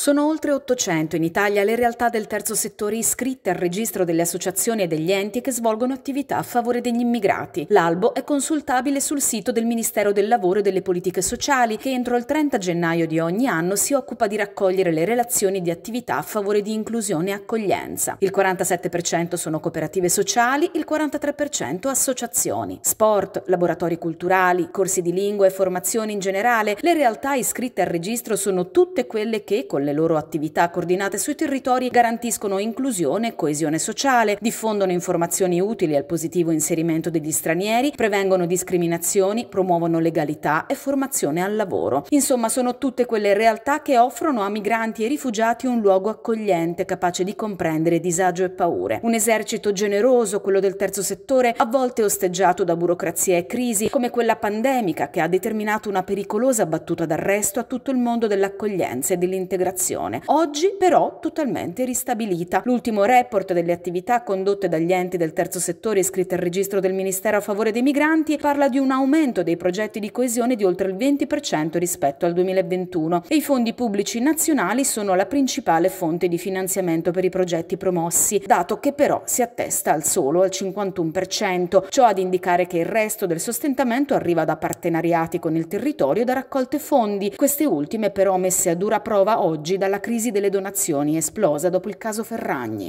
Sono oltre 800 in Italia le realtà del terzo settore iscritte al registro delle associazioni e degli enti che svolgono attività a favore degli immigrati. L'albo è consultabile sul sito del Ministero del Lavoro e delle Politiche Sociali che entro il 30 gennaio di ogni anno si occupa di raccogliere le relazioni di attività a favore di inclusione e accoglienza. Il 47% sono cooperative sociali, il 43% associazioni. Sport, laboratori culturali, corsi di lingua e formazione in generale, le realtà iscritte al registro sono tutte quelle che con le le loro attività coordinate sui territori garantiscono inclusione e coesione sociale, diffondono informazioni utili al positivo inserimento degli stranieri, prevengono discriminazioni, promuovono legalità e formazione al lavoro. Insomma, sono tutte quelle realtà che offrono a migranti e rifugiati un luogo accogliente, capace di comprendere disagio e paure. Un esercito generoso, quello del terzo settore, a volte osteggiato da burocrazia e crisi, come quella pandemica che ha determinato una pericolosa battuta d'arresto a tutto il mondo dell'accoglienza e dell'integrazione popolazione, oggi però totalmente ristabilita. L'ultimo report delle attività condotte dagli enti del terzo settore iscritti al registro del Ministero a favore dei migranti parla di un aumento dei progetti di coesione di oltre il 20% rispetto al 2021 e i fondi pubblici nazionali sono la principale fonte di finanziamento per i progetti promossi, dato che però si attesta al solo al 51%, ciò ad indicare che il resto del sostentamento arriva da partenariati con il territorio e da raccolte fondi, queste ultime però messe a dura prova oggi oggi dalla crisi delle donazioni esplosa dopo il caso Ferragni.